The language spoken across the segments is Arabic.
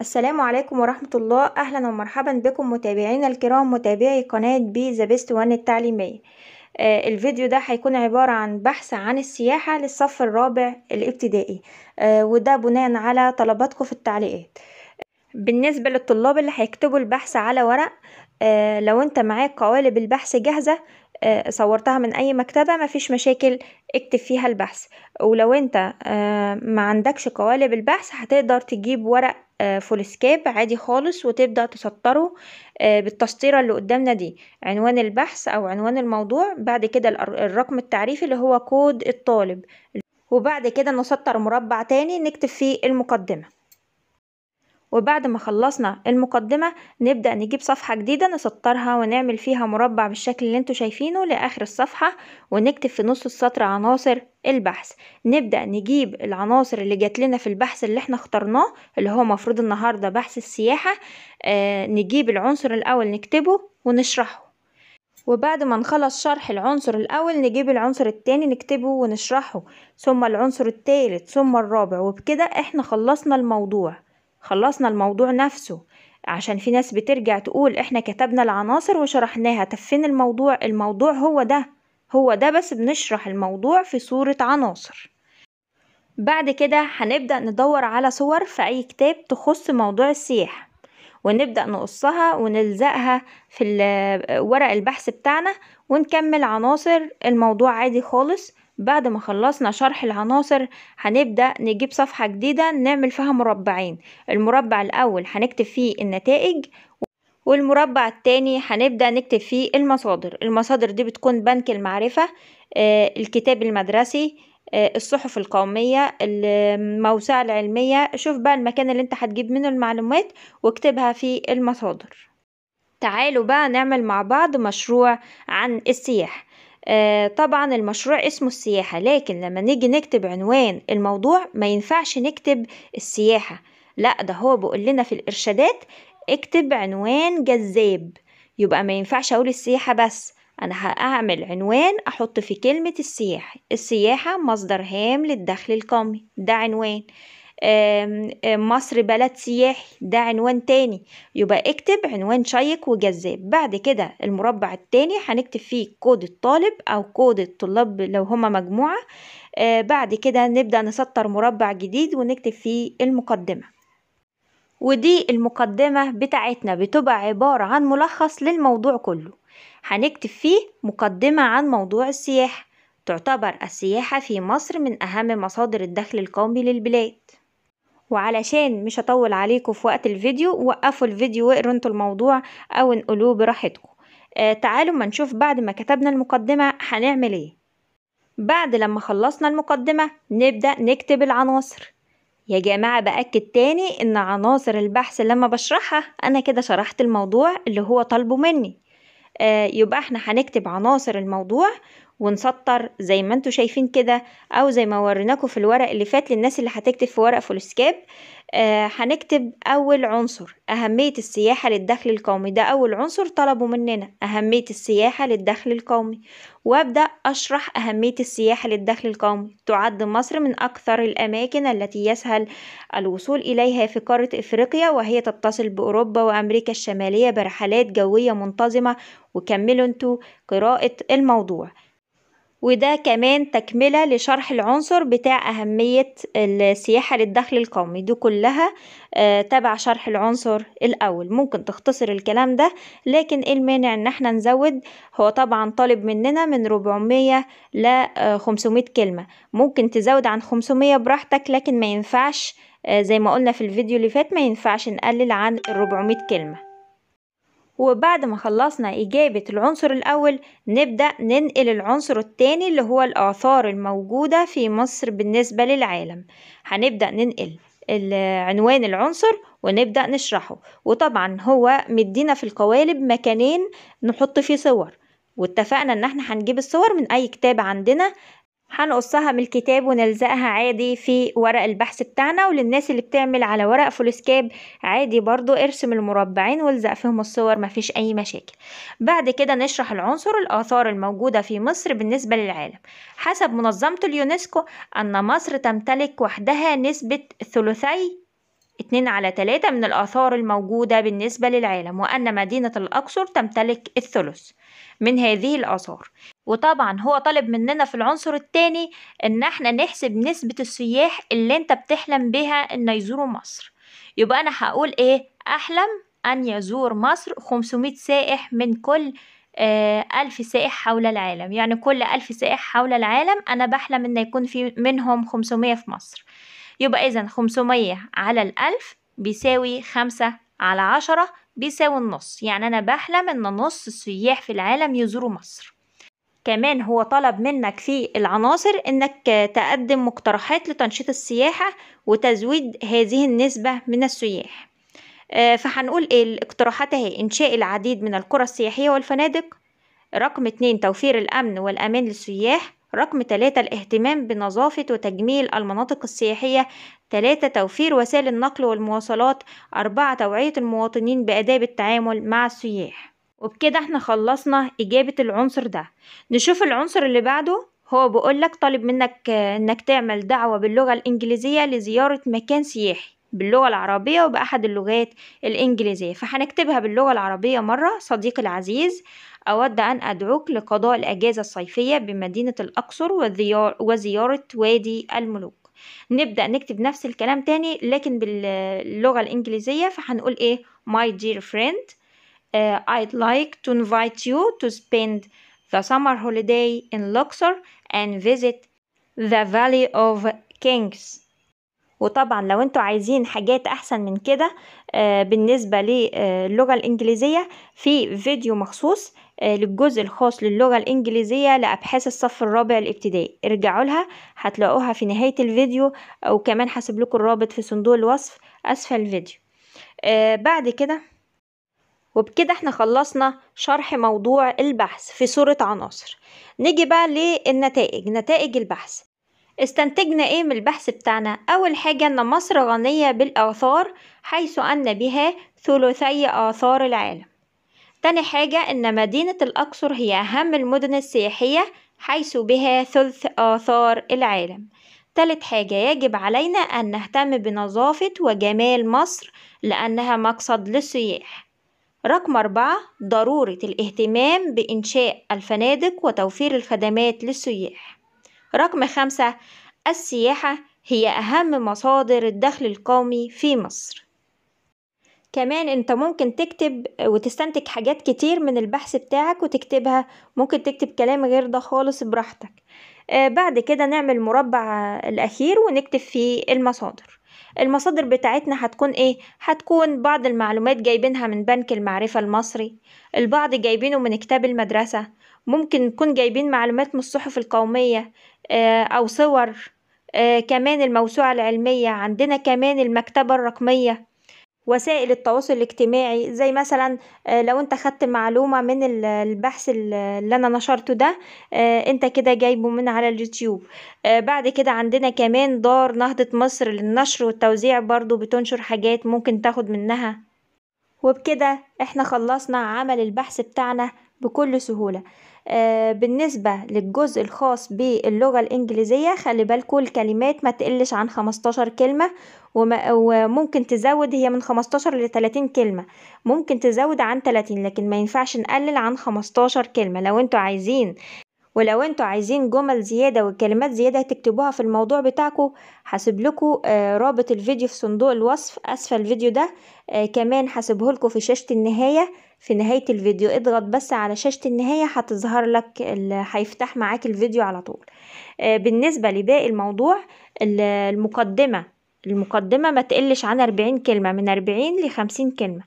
السلام عليكم ورحمة الله أهلا ومرحبا بكم متابعينا الكرام متابعي قناة بي ذا بيست وان التعليمية آه الفيديو ده هيكون عبارة عن بحث عن السياحة للصف الرابع الابتدائي آه وده بناء على طلباتكم في التعليقات بالنسبة للطلاب اللي هيكتبوا البحث على ورق آه لو انت معاك قوالب البحث جاهزة آه، صورتها من اي مكتبة مفيش مشاكل اكتب فيها البحث ولو انت آه، ما عندكش قوالب البحث هتقدر تجيب ورق فولسكاب آه، عادي خالص وتبدأ تسطره بالتسطيرة اللي قدامنا دي عنوان البحث او عنوان الموضوع بعد كده الرقم التعريفي اللي هو كود الطالب وبعد كده نسطر مربع تاني نكتب فيه المقدمة وبعد ما خلصنا المقدمة نبدأ نجيب صفحة جديدة نسطرها ونعمل فيها مربع بالشكل اللي انتوا شايفينه لآخر الصفحة ونكتب في نص السطر عناصر البحث نبدأ نجيب العناصر اللي جات لنا في البحث اللي احنا اخترناه اللي هو مفروض النهاردة بحث السياحة اه نجيب العنصر الأول نكتبه ونشرحه وبعد ما نخلص شرح العنصر الأول نجيب العنصر التاني نكتبه ونشرحه ثم العنصر التالت ثم الرابع وبكده احنا خلصنا الموضوع خلصنا الموضوع نفسه عشان في ناس بترجع تقول احنا كتبنا العناصر وشرحناها طب فين الموضوع الموضوع هو ده هو ده بس بنشرح الموضوع في صورة عناصر بعد كده هنبدأ ندور على صور في أي كتاب تخص موضوع السياحة ونبدأ نقصها ونلزقها في ورق البحث بتاعنا ونكمل عناصر الموضوع عادي خالص بعد ما خلصنا شرح العناصر هنبدأ نجيب صفحة جديدة نعمل فيها مربعين المربع الأول هنكتب فيه النتائج والمربع التاني هنبدأ نكتب فيه المصادر المصادر دي بتكون بنك المعرفة آه، الكتاب المدرسي آه، الصحف القومية الموسوعة العلمية شوف بقى المكان اللي انت هتجيب منه المعلومات واكتبها في المصادر تعالوا بقى نعمل مع بعض مشروع عن السياحة آه، طبعا المشروع اسمه السياحة لكن لما نيجي نكتب عنوان الموضوع ما ينفعش نكتب السياحة لا ده هو بقول لنا في الإرشادات اكتب عنوان جذاب يبقى ما ينفعش أقول السياحة بس أنا هعمل عنوان أحط فيه كلمة السياحة السياحة مصدر هام للدخل القومي ده عنوان مصر بلد سياحي ده عنوان تاني يبقى اكتب عنوان شيق وجذاب بعد كده المربع التاني هنكتب فيه كود الطالب او كود الطلاب لو هما مجموعة بعد كده نبدأ نسطر مربع جديد ونكتب فيه المقدمة ودي المقدمة بتاعتنا بتبقى عبارة عن ملخص للموضوع كله هنكتب فيه مقدمة عن موضوع السياحة تعتبر السياحة في مصر من أهم مصادر الدخل القومي للبلاد وعلشان مش أطول عليكم في وقت الفيديو وقفوا الفيديو واقروا انتوا الموضوع أو انقلوه براحتكم آه تعالوا ما نشوف بعد ما كتبنا المقدمة هنعمل ايه بعد لما خلصنا المقدمة نبدأ نكتب العناصر يا جماعة بأكد تاني إن عناصر البحث لما بشرحها أنا كده شرحت الموضوع اللي هو طالبه مني آه يبقى احنا هنكتب عناصر الموضوع ونسطر زي ما انتوا شايفين كده او زي ما وريناكم في الورق اللي فات للناس اللي هتكتب في ورق فلوسكاب آه هنكتب اول عنصر اهمية السياحة للدخل القومي ده اول عنصر طلبوا مننا اهمية السياحة للدخل القومي وابدأ اشرح اهمية السياحة للدخل القومي تعد مصر من اكثر الاماكن التي يسهل الوصول اليها في قارة افريقيا وهي تتصل باوروبا وامريكا الشمالية برحلات جوية منتظمة وكملوا انتوا قراءة الموضوع وده كمان تكملة لشرح العنصر بتاع أهمية السياحة للدخل القومي دي كلها آه، تبع شرح العنصر الأول ممكن تختصر الكلام ده لكن ايه المانع ان احنا نزود هو طبعا طالب مننا من 400 ل 500 آه، كلمة ممكن تزود عن 500 براحتك لكن ما ينفعش آه، زي ما قلنا في الفيديو اللي فات ما ينفعش نقلل عن 400 كلمة وبعد ما خلصنا إجابة العنصر الأول نبدأ ننقل العنصر التاني اللي هو الآثار الموجودة في مصر بالنسبة للعالم هنبدأ ننقل عنوان العنصر ونبدأ نشرحه وطبعا هو مدينا في القوالب مكانين نحط فيه صور واتفقنا ان احنا هنجيب الصور من اي كتاب عندنا هنقصها من الكتاب ونلزقها عادي في ورق البحث بتاعنا وللناس اللي بتعمل على ورق فولسكاب عادي برضو ارسم المربعين والزق فيهم الصور مفيش اي مشاكل بعد كده نشرح العنصر الاثار الموجودة في مصر بالنسبة للعالم حسب منظمة اليونسكو ان مصر تمتلك وحدها نسبة ثلثي اتنين على تلاتة من الآثار الموجودة بالنسبة للعالم وأن مدينة الأقصر تمتلك الثلث من هذه الآثار وطبعا هو طالب مننا في العنصر التاني ان احنا نحسب نسبة السياح اللي انت بتحلم بها ان يزوروا مصر يبقى انا هقول ايه احلم ان يزور مصر 500 سائح من كل آه ألف سائح حول العالم يعني كل ألف سائح حول العالم أنا بحلم إن يكون في منهم 500 في مصر يبقى إذا 500 على الألف بيساوي خمسة على عشرة بيساوي النص يعني أنا بحلم إن نص السياح في العالم يزوروا مصر كمان هو طلب منك في العناصر انك تقدم مقترحات لتنشيط السياحة وتزويد هذه النسبة من السياح آه، فهنقول ايه الاقتراحات اهي انشاء العديد من القرى السياحية والفنادق رقم اتنين توفير الامن والامان للسياح رقم تلاتة الاهتمام بنظافة وتجميل المناطق السياحية تلاتة توفير وسائل النقل والمواصلات أربعة توعية المواطنين بآداب التعامل مع السياح وبكده احنا خلصنا إجابة العنصر ده نشوف العنصر اللي بعده هو بيقولك طالب منك انك تعمل دعوة باللغة الإنجليزية لزيارة مكان سياحي باللغة العربية وبأحد اللغات الإنجليزية فهنكتبها باللغة العربية مرة صديقي العزيز أود أن أدعوك لقضاء الأجازة الصيفية بمدينة الأقصر وزيارة وادي الملوك نبدأ نكتب نفس الكلام تاني لكن باللغة الإنجليزية فهنقول إيه My dear friend Uh, I'd like to invite you to spend the summer holiday in Luxor and visit the Valley of Kings وطبعا لو انتوا عايزين حاجات احسن من كده uh, بالنسبة uh, للغة الانجليزية في فيديو مخصوص uh, للجزء الخاص للغة الانجليزية لابحاث الصف الرابع الابتدائي ارجعوا لها هتلاقوها في نهاية الفيديو وكمان هسيب لكم الرابط في صندوق الوصف اسفل الفيديو بعد كده وبكده احنا خلصنا شرح موضوع البحث في صورة عناصر نيجي بقى للنتائج نتائج البحث استنتجنا ايه من البحث بتاعنا اول حاجة ان مصر غنية بالاثار حيث ان بها ثلثي اثار العالم تاني حاجة ان مدينة الاقصر هي اهم المدن السياحية حيث بها ثلث اثار العالم تالت حاجة يجب علينا أن نهتم بنظافة وجمال مصر لأنها مقصد للسياح رقم أربعة ضرورة الاهتمام بإنشاء الفنادق وتوفير الخدمات للسياح رقم خمسة السياحة هي أهم مصادر الدخل القومي في مصر كمان انت ممكن تكتب وتستنتج حاجات كتير من البحث بتاعك وتكتبها ممكن تكتب كلام غير ده خالص براحتك آه، بعد كده نعمل مربع الأخير ونكتب فيه المصادر المصادر بتاعتنا هتكون ايه هتكون بعض المعلومات جايبينها من بنك المعرفة المصري البعض جايبينه من كتاب المدرسة ممكن نكون جايبين معلومات من الصحف القومية آه، أو صور آه، كمان الموسوعة العلمية عندنا كمان المكتبة الرقمية وسائل التواصل الاجتماعي زي مثلا آه، لو انت خدت معلومة من البحث اللي انا نشرته ده آه، انت كده جايبه من على اليوتيوب آه، بعد كده عندنا كمان دار نهضة مصر للنشر والتوزيع برضو بتنشر حاجات ممكن تاخد منها وبكده احنا خلصنا عمل البحث بتاعنا بكل سهولة آه، بالنسبة للجزء الخاص باللغة الإنجليزية خلي بالكو الكلمات ما تقلش عن خمستاشر كلمة وممكن تزود هي من خمستاشر 30 كلمة ممكن تزود عن تلاتين لكن مينفعش نقلل عن خمستاشر كلمة لو انتو عايزين ولو انتوا عايزين جمل زيادة وكلمات زيادة تكتبوها في الموضوع بتاعكم هسيب لكم آه، رابط الفيديو في صندوق الوصف اسفل الفيديو ده آه، كمان هسيبه لكم في شاشة النهاية في نهاية الفيديو اضغط بس على شاشة النهاية هتظهر لك هيفتح معاك الفيديو على طول آه، بالنسبة لباقي الموضوع المقدمة المقدمة ما تقلش عن 40 كلمة من 40 ل 50 كلمة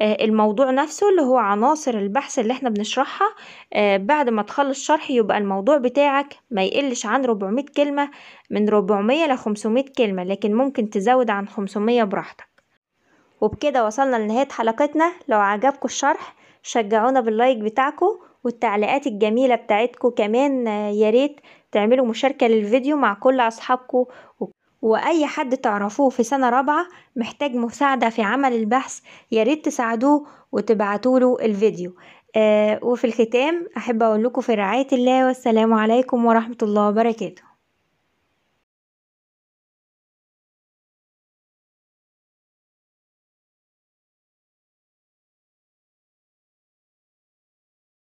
آه، الموضوع نفسه اللي هو عناصر البحث اللي احنا بنشرحها آه، بعد ما تخلص شرح يبقى الموضوع بتاعك ما يقلش عن 400 كلمة من 400 ل 500 كلمة لكن ممكن تزود عن 500 براحتك وبكده وصلنا لنهاية حلقتنا لو عجبكم الشرح شجعونا باللايك بتاعكم والتعليقات الجميلة بتاعتكم كمان آه، ياريت تعملوا مشاركة للفيديو مع كل أصحابكم وأي حد تعرفوه في سنة رابعة محتاج مساعدة في عمل البحث ياريت تساعدوه وتبعتوله الفيديو آه وفي الختام أحب أقول لكم في رعاية الله والسلام عليكم ورحمة الله وبركاته